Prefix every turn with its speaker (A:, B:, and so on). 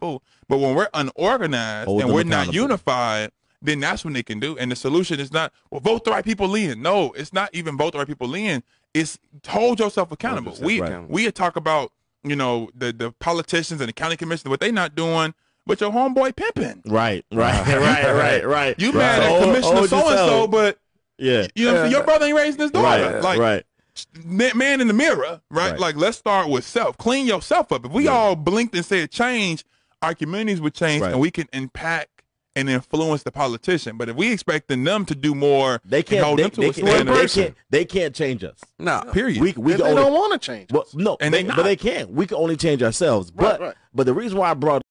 A: But when we're unorganized Hold and we're not unified, then that's when they can do. And the solution is not well vote the right people in. No, it's not even vote the right people in. It's hold yourself accountable. We right. we talk about you know the the politicians and the county commission what they not doing. But your homeboy pimping.
B: Right, right, right, right, right. You right. mad at Commissioner so and so, but yeah, you know, yeah. your brother ain't raising his daughter. Right, like, right
A: man in the mirror, right? right? Like, let's start with self. Clean yourself up. If we yeah. all blinked and said change, our communities would change right. and we can impact and influence the politician. But if we expecting
B: them to do more, they can't hold they, them to they, a standard. They, can't, they can't change us. No, period. We, we only, don't want to change. Well, no, and they, they but they can. We can only change ourselves. Right, but right. but the reason why I brought